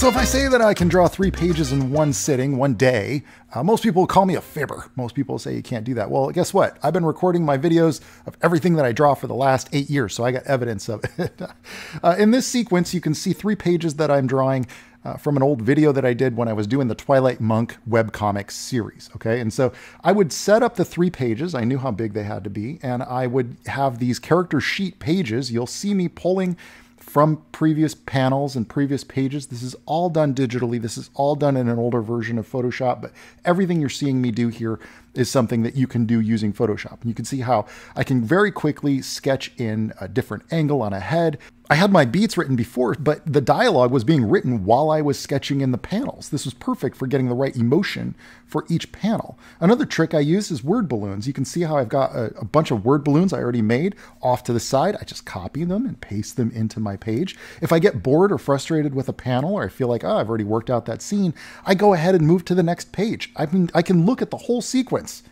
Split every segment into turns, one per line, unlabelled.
So if I say that I can draw three pages in one sitting, one day, uh, most people call me a fibber. Most people say you can't do that. Well, guess what? I've been recording my videos of everything that I draw for the last eight years, so I got evidence of it. uh, in this sequence, you can see three pages that I'm drawing uh, from an old video that I did when I was doing the Twilight Monk webcomic series. Okay. And so I would set up the three pages. I knew how big they had to be. And I would have these character sheet pages. You'll see me pulling from previous panels and previous pages. This is all done digitally. This is all done in an older version of Photoshop, but everything you're seeing me do here is something that you can do using Photoshop. And you can see how I can very quickly sketch in a different angle on a head. I had my beats written before, but the dialogue was being written while I was sketching in the panels. This was perfect for getting the right emotion for each panel. Another trick I use is word balloons. You can see how I've got a, a bunch of word balloons I already made off to the side. I just copy them and paste them into my page. If I get bored or frustrated with a panel or I feel like, oh, I've already worked out that scene, I go ahead and move to the next page. I, can I can look at the whole sequence sequence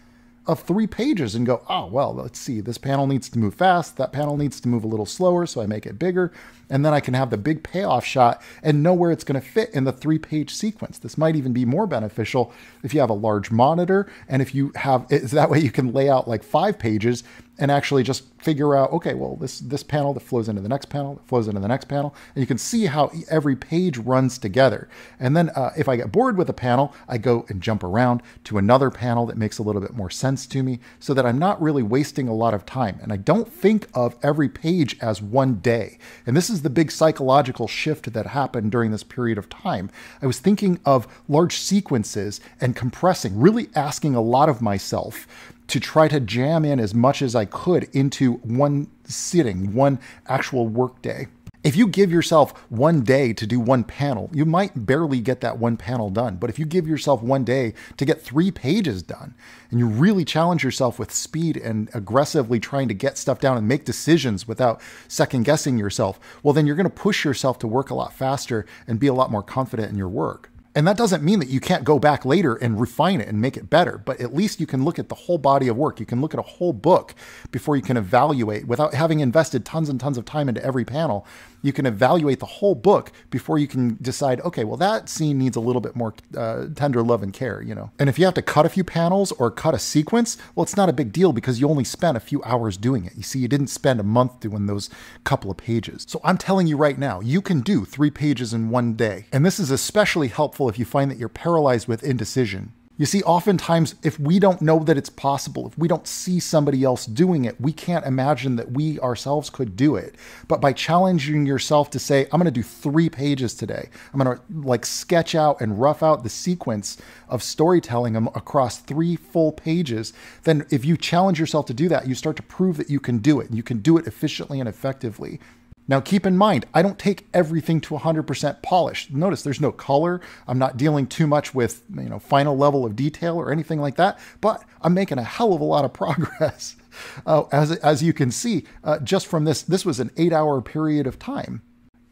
of three pages and go, oh, well, let's see, this panel needs to move fast, that panel needs to move a little slower, so I make it bigger, and then I can have the big payoff shot and know where it's going to fit in the three page sequence. This might even be more beneficial if you have a large monitor, and if you have, that way you can lay out like five pages and actually just figure out, okay, well, this, this panel that flows into the next panel, that flows into the next panel, and you can see how every page runs together. And then uh, if I get bored with a panel, I go and jump around to another panel that makes a little bit more sense to me so that I'm not really wasting a lot of time. And I don't think of every page as one day. And this is the big psychological shift that happened during this period of time. I was thinking of large sequences and compressing, really asking a lot of myself to try to jam in as much as I could into one sitting, one actual workday. If you give yourself one day to do one panel, you might barely get that one panel done. But if you give yourself one day to get three pages done and you really challenge yourself with speed and aggressively trying to get stuff down and make decisions without second guessing yourself, well, then you're going to push yourself to work a lot faster and be a lot more confident in your work. And that doesn't mean that you can't go back later and refine it and make it better, but at least you can look at the whole body of work. You can look at a whole book before you can evaluate without having invested tons and tons of time into every panel. You can evaluate the whole book before you can decide, okay, well, that scene needs a little bit more uh, tender love and care, you know? And if you have to cut a few panels or cut a sequence, well, it's not a big deal because you only spent a few hours doing it. You see, you didn't spend a month doing those couple of pages. So I'm telling you right now, you can do three pages in one day. And this is especially helpful if you find that you're paralyzed with indecision. You see, oftentimes, if we don't know that it's possible, if we don't see somebody else doing it, we can't imagine that we ourselves could do it. But by challenging yourself to say, I'm going to do three pages today, I'm going to like sketch out and rough out the sequence of storytelling across three full pages, then if you challenge yourself to do that, you start to prove that you can do it and you can do it efficiently and effectively. Now, keep in mind, I don't take everything to 100% polish. Notice there's no color. I'm not dealing too much with, you know, final level of detail or anything like that, but I'm making a hell of a lot of progress. Uh, as, as you can see, uh, just from this, this was an eight hour period of time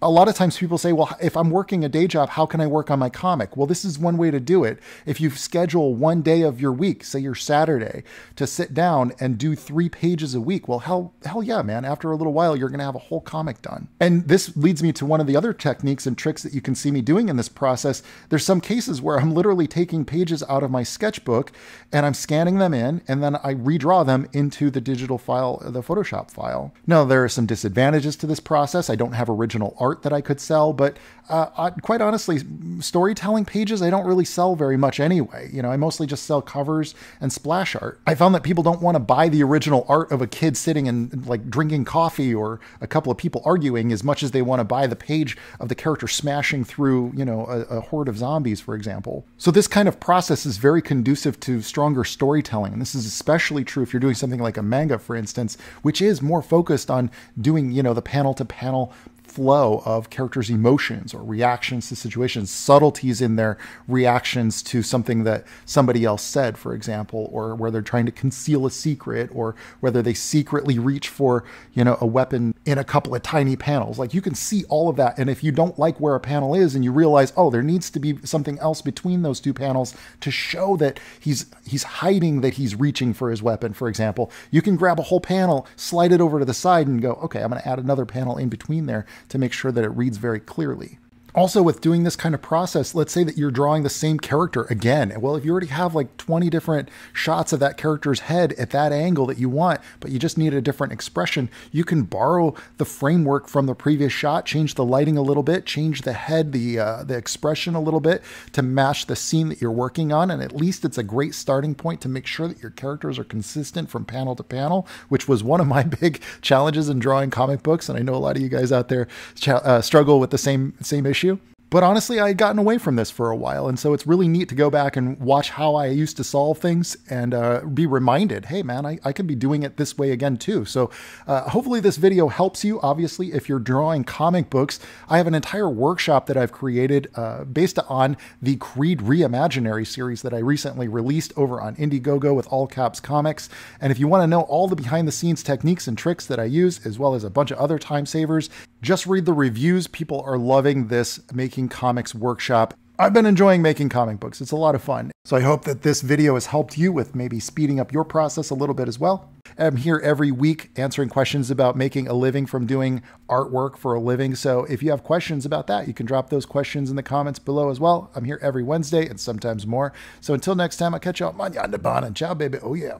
a lot of times people say, well, if I'm working a day job, how can I work on my comic? Well, this is one way to do it. If you schedule one day of your week, say your Saturday, to sit down and do three pages a week, well, hell, hell yeah, man. After a little while, you're going to have a whole comic done. And this leads me to one of the other techniques and tricks that you can see me doing in this process. There's some cases where I'm literally taking pages out of my sketchbook and I'm scanning them in and then I redraw them into the digital file, the Photoshop file. Now, there are some disadvantages to this process. I don't have original art art that I could sell. But uh, I, quite honestly, storytelling pages I don't really sell very much anyway. You know, I mostly just sell covers and splash art. I found that people don't want to buy the original art of a kid sitting and like drinking coffee or a couple of people arguing as much as they want to buy the page of the character smashing through, you know, a, a horde of zombies, for example. So this kind of process is very conducive to stronger storytelling, and this is especially true if you're doing something like a manga, for instance, which is more focused on doing, you know, the panel to panel flow of characters' emotions or reactions to situations, subtleties in their reactions to something that somebody else said, for example, or where they're trying to conceal a secret, or whether they secretly reach for, you know, a weapon in a couple of tiny panels. Like you can see all of that. And if you don't like where a panel is and you realize, oh, there needs to be something else between those two panels to show that he's he's hiding that he's reaching for his weapon, for example, you can grab a whole panel, slide it over to the side and go, okay, I'm gonna add another panel in between there to make sure that it reads very clearly also with doing this kind of process, let's say that you're drawing the same character again. Well, if you already have like 20 different shots of that character's head at that angle that you want, but you just need a different expression, you can borrow the framework from the previous shot, change the lighting a little bit, change the head, the uh, the expression a little bit to match the scene that you're working on, and at least it's a great starting point to make sure that your characters are consistent from panel to panel, which was one of my big challenges in drawing comic books, and I know a lot of you guys out there uh, struggle with the same same issue you. But honestly, I had gotten away from this for a while, and so it's really neat to go back and watch how I used to solve things and uh, be reminded, hey man, I, I could be doing it this way again too. So uh, hopefully this video helps you. Obviously, if you're drawing comic books, I have an entire workshop that I've created uh, based on the Creed Reimaginary series that I recently released over on Indiegogo with All Caps Comics. And if you want to know all the behind the scenes techniques and tricks that I use, as well as a bunch of other time savers, just read the reviews. People are loving this, making Making Comics Workshop. I've been enjoying making comic books. It's a lot of fun. So I hope that this video has helped you with maybe speeding up your process a little bit as well. I'm here every week answering questions about making a living from doing artwork for a living. So if you have questions about that, you can drop those questions in the comments below as well. I'm here every Wednesday and sometimes more. So until next time, I'll catch you all manana and Ciao, baby. Oh, yeah.